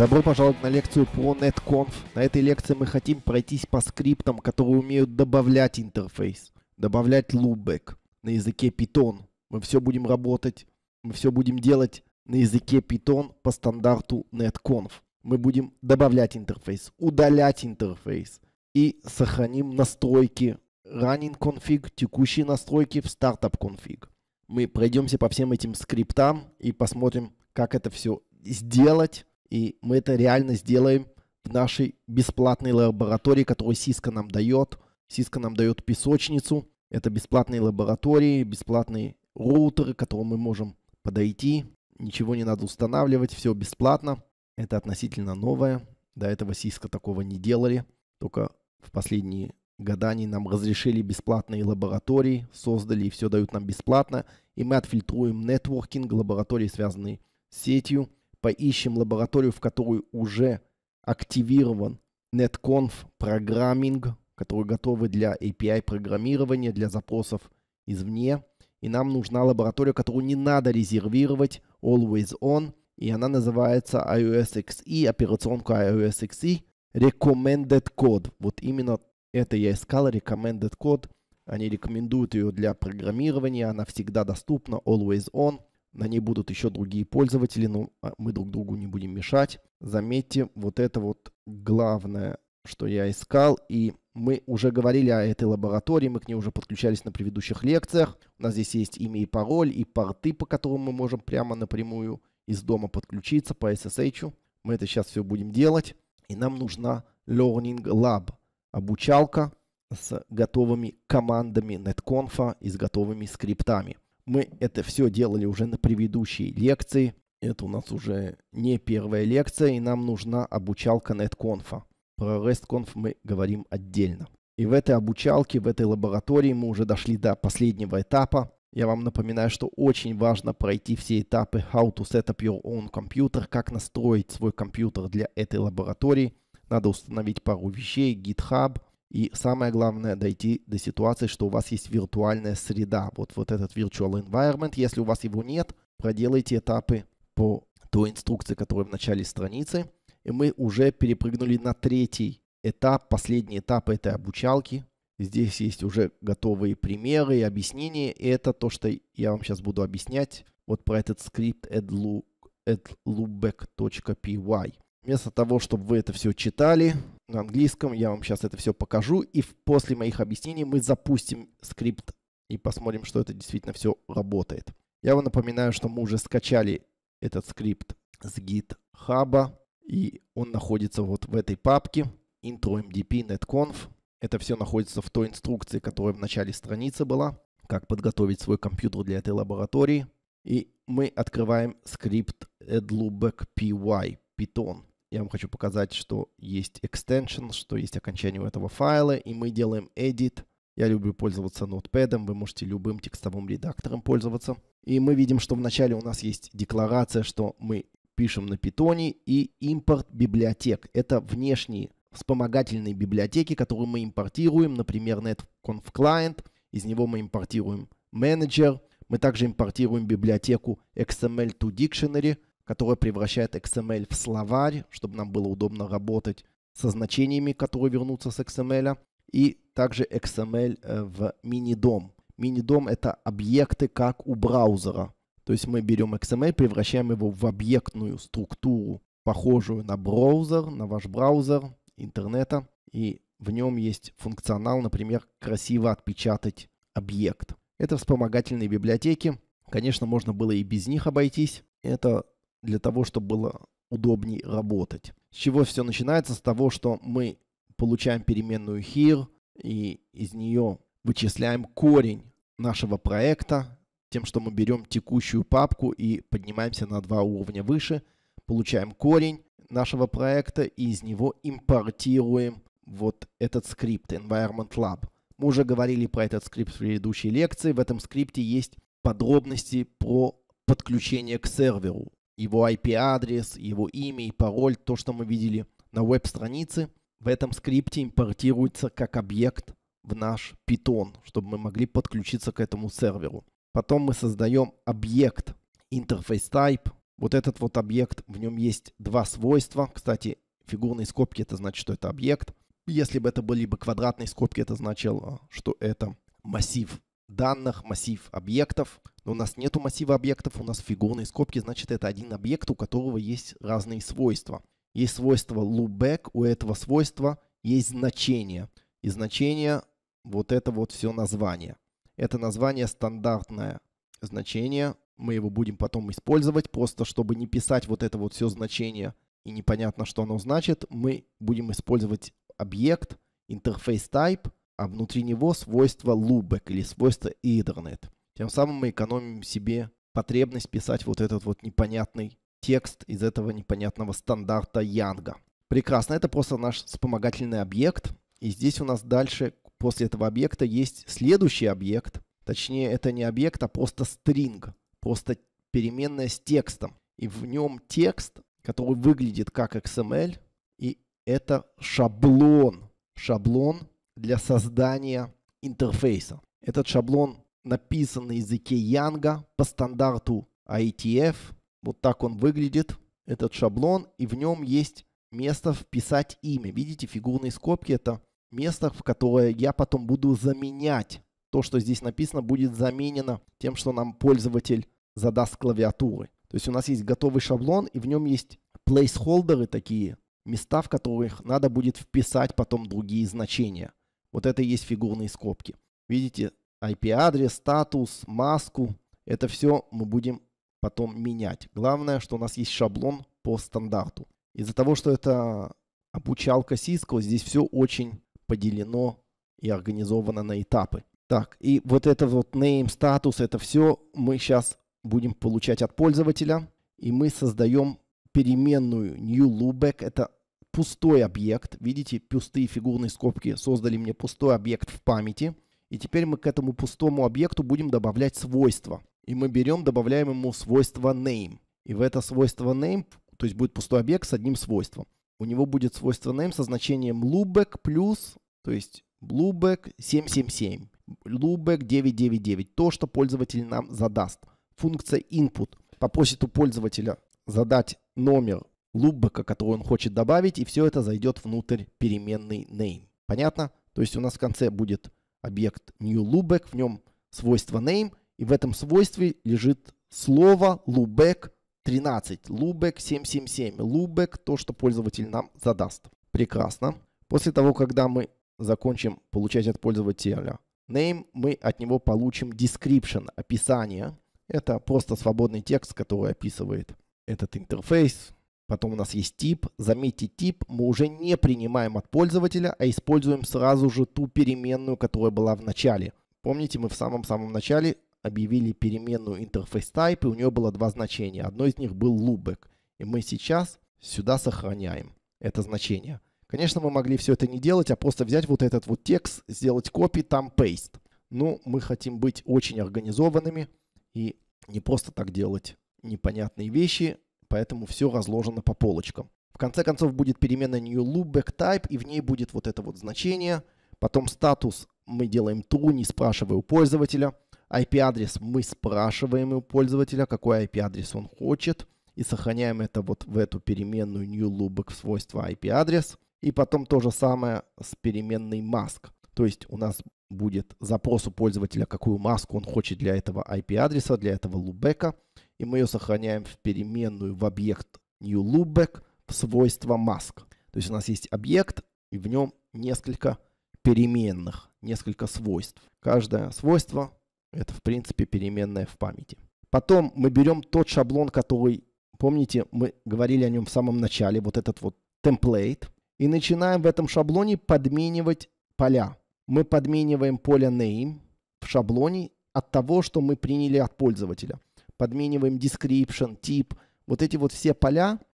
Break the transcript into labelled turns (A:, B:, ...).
A: Добро пожаловать на лекцию по NetConf. На этой лекции мы хотим пройтись по скриптам, которые умеют добавлять интерфейс, добавлять loopback на языке Python. Мы все будем работать, мы все будем делать на языке Python по стандарту NetConf. Мы будем добавлять интерфейс, удалять интерфейс и сохраним настройки running config, текущие настройки в startup config. Мы пройдемся по всем этим скриптам и посмотрим, как это все сделать и мы это реально сделаем в нашей бесплатной лаборатории, которую Сиска нам дает. Сиска нам дает песочницу. Это бесплатные лаборатории, бесплатные роутеры, к которым мы можем подойти. Ничего не надо устанавливать, все бесплатно. Это относительно новое. До этого Сиска такого не делали. Только в последние года они нам разрешили бесплатные лаборатории, создали и все дают нам бесплатно. И мы отфильтруем нетворкинг, лаборатории, связанные с сетью – поищем лабораторию, в которую уже активирован NetConf программинг, которые готовы для API программирования, для запросов извне. И нам нужна лаборатория, которую не надо резервировать, always on. И она называется iOS XE, операционка iOS XE, recommended code. Вот именно это я искал, recommended code. Они рекомендуют ее для программирования, она всегда доступна, always on. На ней будут еще другие пользователи, но а, мы друг другу не будем мешать. Заметьте, вот это вот главное, что я искал. И мы уже говорили о этой лаборатории, мы к ней уже подключались на предыдущих лекциях. У нас здесь есть имя и пароль, и порты, по которым мы можем прямо напрямую из дома подключиться по SSH. Мы это сейчас все будем делать. И нам нужна Learning Lab, обучалка с готовыми командами NetConf а, и с готовыми скриптами. Мы это все делали уже на предыдущей лекции. Это у нас уже не первая лекция, и нам нужна обучалка NetConf. Про RestConf мы говорим отдельно. И в этой обучалке, в этой лаборатории мы уже дошли до последнего этапа. Я вам напоминаю, что очень важно пройти все этапы How to set up your own computer, как настроить свой компьютер для этой лаборатории. Надо установить пару вещей, GitHub, и самое главное, дойти до ситуации, что у вас есть виртуальная среда. Вот, вот этот virtual environment. Если у вас его нет, проделайте этапы по той инструкции, которая в начале страницы. И мы уже перепрыгнули на третий этап, последний этап этой обучалки. Здесь есть уже готовые примеры и объяснения. И это то, что я вам сейчас буду объяснять. Вот про этот скрипт adlubeck.py. Вместо того, чтобы вы это все читали на английском, я вам сейчас это все покажу. И после моих объяснений мы запустим скрипт и посмотрим, что это действительно все работает. Я вам напоминаю, что мы уже скачали этот скрипт с GitHub, и он находится вот в этой папке intro Это все находится в той инструкции, которая в начале страницы была, как подготовить свой компьютер для этой лаборатории. И мы открываем скрипт adlubecpy, Python я вам хочу показать, что есть extension, что есть окончание у этого файла, и мы делаем edit. Я люблю пользоваться Notepad, вы можете любым текстовым редактором пользоваться. И мы видим, что вначале у нас есть декларация, что мы пишем на питоне, и импорт библиотек. Это внешние вспомогательные библиотеки, которые мы импортируем, например, netconf-client, из него мы импортируем менеджер, мы также импортируем библиотеку XML2Dictionary – которая превращает XML в словарь, чтобы нам было удобно работать со значениями, которые вернутся с XML, и также XML э, в мини-дом. Мини-дом — это объекты как у браузера. То есть мы берем XML, превращаем его в объектную структуру, похожую на браузер, на ваш браузер интернета, и в нем есть функционал, например, красиво отпечатать объект. Это вспомогательные библиотеки. Конечно, можно было и без них обойтись. Это для того, чтобы было удобней работать. С чего все начинается? С того, что мы получаем переменную here и из нее вычисляем корень нашего проекта тем, что мы берем текущую папку и поднимаемся на два уровня выше, получаем корень нашего проекта и из него импортируем вот этот скрипт Environment Lab. Мы уже говорили про этот скрипт в предыдущей лекции. В этом скрипте есть подробности про подключение к серверу его IP-адрес, его имя и пароль, то, что мы видели на веб-странице, в этом скрипте импортируется как объект в наш Python, чтобы мы могли подключиться к этому серверу. Потом мы создаем объект interface type. Вот этот вот объект, в нем есть два свойства. Кстати, фигурные скобки это значит, что это объект. Если бы это были бы квадратные скобки, это значило, что это массив данных, массив объектов. Но у нас нет массива объектов, у нас фигурные скобки, значит это один объект, у которого есть разные свойства. Есть свойство loopback, у этого свойства есть значение. И значение вот это вот все название. Это название стандартное значение, мы его будем потом использовать, просто чтобы не писать вот это вот все значение и непонятно, что оно значит, мы будем использовать объект, Interface type, а внутри него свойство loopback или свойство Ethernet. Тем самым мы экономим себе потребность писать вот этот вот непонятный текст из этого непонятного стандарта Янга. Прекрасно, это просто наш вспомогательный объект. И здесь у нас дальше после этого объекта есть следующий объект. Точнее, это не объект, а просто стринг, просто переменная с текстом. И в нем текст, который выглядит как XML, и это шаблон. Шаблон для создания интерфейса. Этот шаблон написан на языке Янга по стандарту ITF. Вот так он выглядит, этот шаблон, и в нем есть место вписать имя. Видите, фигурные скобки это место, в которое я потом буду заменять. То, что здесь написано, будет заменено тем, что нам пользователь задаст клавиатуры. То есть у нас есть готовый шаблон, и в нем есть плейсхолдеры такие, места, в которых надо будет вписать потом другие значения. Вот это и есть фигурные скобки. Видите, IP-адрес, статус, маску. Это все мы будем потом менять. Главное, что у нас есть шаблон по стандарту. Из-за того, что это обучалка Cisco, здесь все очень поделено и организовано на этапы. Так, и вот это вот name, статус, это все мы сейчас будем получать от пользователя. И мы создаем переменную new loopback. Это пустой объект. Видите, пустые фигурные скобки создали мне пустой объект в памяти – и теперь мы к этому пустому объекту будем добавлять свойства. И мы берем, добавляем ему свойство name. И в это свойство name, то есть будет пустой объект с одним свойством. У него будет свойство name со значением lubeck плюс, то есть lubeck 777, lubeck 999, то, что пользователь нам задаст. Функция input попросит у пользователя задать номер луббека, который он хочет добавить, и все это зайдет внутрь переменной name. Понятно? То есть у нас в конце будет объект new Lubek в нем свойство name, и в этом свойстве лежит слово Lubek 13, Lubek 777, Lubek то, что пользователь нам задаст. Прекрасно. После того, когда мы закончим получать от пользователя name, мы от него получим description, описание. Это просто свободный текст, который описывает этот интерфейс, Потом у нас есть тип. Заметьте, тип мы уже не принимаем от пользователя, а используем сразу же ту переменную, которая была в начале. Помните, мы в самом-самом начале объявили переменную interface type, и у нее было два значения. Одно из них был loopback. И мы сейчас сюда сохраняем это значение. Конечно, мы могли все это не делать, а просто взять вот этот вот текст, сделать копий, там paste. Но ну, мы хотим быть очень организованными и не просто так делать непонятные вещи, поэтому все разложено по полочкам. В конце концов будет переменная new loopback type и в ней будет вот это вот значение. Потом статус мы делаем true, не спрашивая у пользователя. IP-адрес мы спрашиваем у пользователя, какой IP-адрес он хочет. И сохраняем это вот в эту переменную new loopback в свойство IP-адрес. И потом то же самое с переменной mask. То есть у нас будет запрос у пользователя, какую маску он хочет для этого IP-адреса, для этого лубека и мы ее сохраняем в переменную в объект new loopback в свойство mask. То есть у нас есть объект, и в нем несколько переменных, несколько свойств. Каждое свойство – это, в принципе, переменная в памяти. Потом мы берем тот шаблон, который, помните, мы говорили о нем в самом начале, вот этот вот template и начинаем в этом шаблоне подменивать поля. Мы подмениваем поле name в шаблоне от того, что мы приняли от пользователя – подмениваем description, тип, вот эти вот все поля,